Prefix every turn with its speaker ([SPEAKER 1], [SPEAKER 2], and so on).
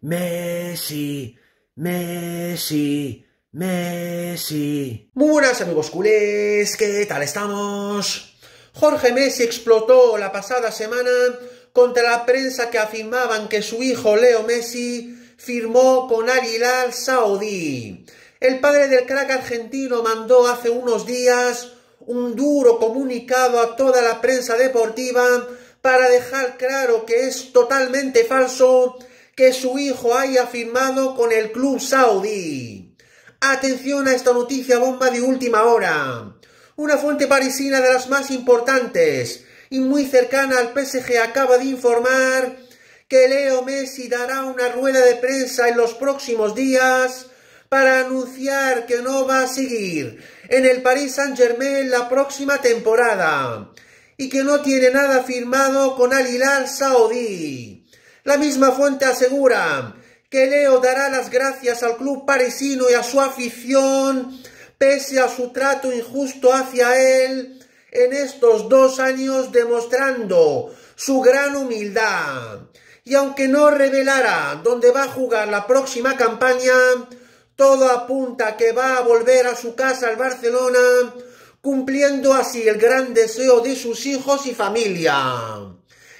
[SPEAKER 1] Messi, Messi, Messi. Muy buenas amigos culés,
[SPEAKER 2] ¿qué tal estamos? Jorge Messi explotó la pasada semana contra la prensa que afirmaban que su hijo Leo Messi firmó con Al Saudí. El padre del crack argentino mandó hace unos días un duro comunicado a toda la prensa deportiva para dejar claro que es totalmente falso que su hijo haya firmado con el club saudí. Atención a esta noticia bomba de última hora. Una fuente parisina de las más importantes y muy cercana al PSG acaba de informar que Leo Messi dará una rueda de prensa en los próximos días para anunciar que no va a seguir en el Paris Saint-Germain la próxima temporada y que no tiene nada firmado con Al Hilal Saudí. La misma fuente asegura que Leo dará las gracias al club parisino y a su afición, pese a su trato injusto hacia él, en estos dos años demostrando su gran humildad. Y aunque no revelará dónde va a jugar la próxima campaña, todo apunta que va a volver a su casa al Barcelona, cumpliendo así el gran deseo de sus hijos y familia.